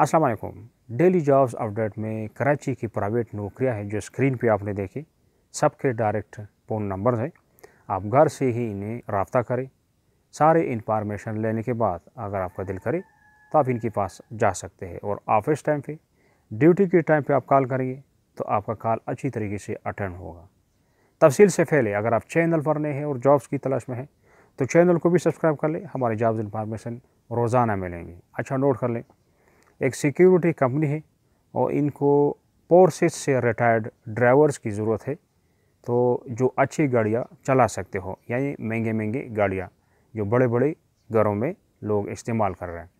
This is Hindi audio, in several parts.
अस्सलाम वालेकुम डेली जॉब्स अपडेट में कराची की प्राइवेट नौकरियां हैं जो स्क्रीन पे आपने देखी सबके डायरेक्ट फ़ोन नंबर हैं आप घर से ही इन्हें रबता करें सारे इंफॉर्मेशन लेने के बाद अगर आपका दिल करे तो आप इनके पास जा सकते हैं और ऑफिस टाइम पे ड्यूटी के टाइम पे आप कॉल करेंगे तो आपका कॉल अच्छी तरीके से अटेंड होगा तफसील से पहले अगर आप चैनल पर नए हैं और जॉब्स की तलाश में हैं तो चैनल को भी सब्सक्राइब कर लें हमारे जॉब्स इंफॉर्मेशन रोज़ाना मिलेंगे अच्छा नोट कर लें एक सिक्योरिटी कंपनी है और इनको पोर्सेस से रिटायर्ड ड्राइवर्स की ज़रूरत है तो जो अच्छी गाड़ियाँ चला सकते हो यानी महंगे महंगे गाड़ियाँ जो बड़े बड़े घरों में लोग इस्तेमाल कर रहे हैं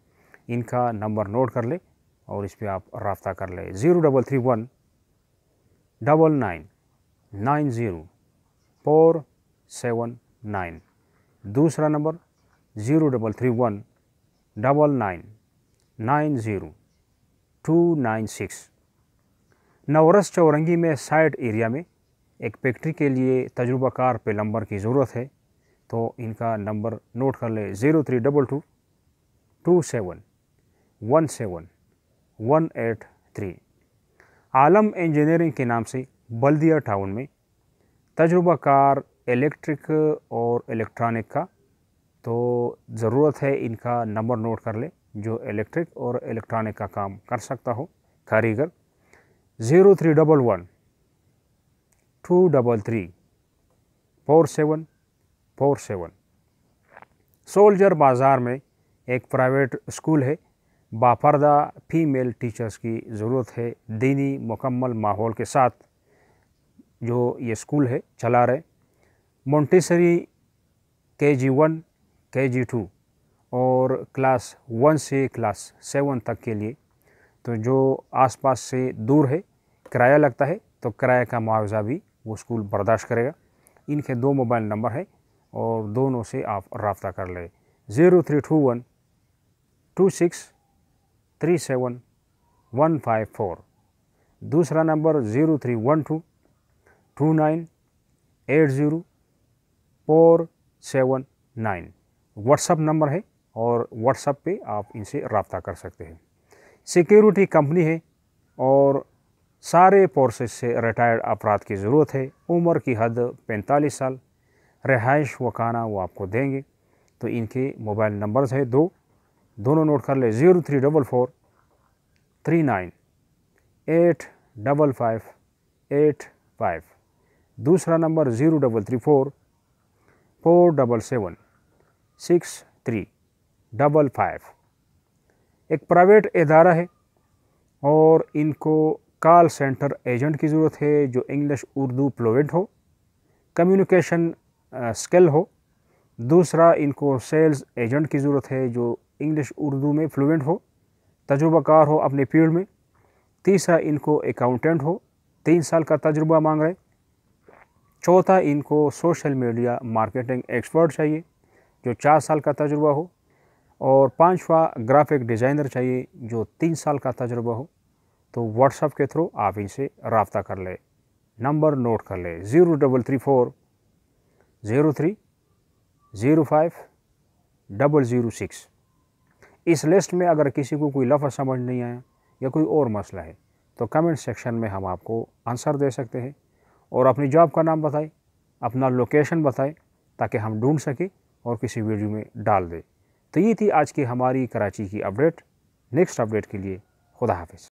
इनका नंबर नोट कर ले और इस पर आप रबता कर ले zero double three one double nine nine zero four seven nine दूसरा number zero double three one double nine nine zero 296 Nauras Chowrangi में साइड एरिया में एक फैक्ट्री के लिए तजुर्बाकार पे नंबर की ज़रूरत है तो इनका नंबर नोट कर लें zero three double two two seven one seven one eight three Alam engineering के नाम से बल्दिया टाउन में तजुर्बाकार इलेक्ट्रिक और इलेक्ट्रॉनिक का तो ज़रूरत है इनका नंबर नोट कर लें जो इलेक्ट्रिक और इलेक्ट्रॉनिक का काम कर सकता हो कारीगर zero three double one two double three four seven four seven soldier बाज़ार में एक प्राइवेट स्कूल है बापर्दा फीमेल टीचर्स की ज़रूरत है दीनी मुकम्मल माहौल के साथ जो ये स्कूल है चला रहे मोन्टेसरी के G one K G two और क्लास वन से क्लास सेवन तक के लिए तो जो आसपास से दूर है किराया लगता है तो किराया का मुआवजा भी वो स्कूल बर्दाश्त करेगा इनके दो मोबाइल नंबर हैं और दोनों से आप रबता कर लें zero three two one two six three seven one five four दूसरा number zero three one two two nine eight zero four seven nine WhatsApp number है और व्हाट्सअप पे आप इनसे रबता कर सकते हैं सिक्योरिटी कंपनी है और सारे फोर्सेस से रिटायर्ड अफराद की ज़रूरत है उम्र की हद 45 साल रिहाइश व खाना वो आपको देंगे तो इनके मोबाइल नंबर्स है दो दोनों नोट कर ले zero three double four three nine eight double five eight five दूसरा number zero double three four four double seven six three double five एक प्राइवेट अदारा है और इनको कॉल सेंटर एजेंट की ज़रूरत है जो इंग्लिश उर्दू प्लोवेंट हो कम्युनिकेशन स्किल हो दूसरा इनको सेल्स एजेंट की ज़रूरत है जो इंग्लिश उर्दू में फ्लुएंट हो तजुर्बाकार हो अपने फील्ड में तीसरा इनको अकाउंटेंट हो तीन साल का तजुर्बा मांग रहे चौथा इनको सोशल मीडिया मार्केटिंग एक्सपर्ट चाहिए जो चार साल का तजुर्बा हो और पाँचवा ग्राफिक डिज़ाइनर चाहिए जो तीन साल का तजुर्बा हो तो व्हाट्सअप के थ्रू आप इनसे रबता कर ले नंबर नोट कर ले zero double three four zero three zero five double zero six इस लिस्ट में अगर किसी को कोई लफ्ज़ समझ नहीं आया या कोई और मसला है तो कमेंट सेक्शन में हम आपको आंसर दे सकते हैं और अपनी जॉब का नाम बताएं अपना लोकेशन बताएं ताकि हम ढूंढ सकें और किसी वीडियो में डाल दें तो ये थी आज की हमारी कराची की अपडेट नेक्स्ट अपडेट के लिए खुदा हाफिज़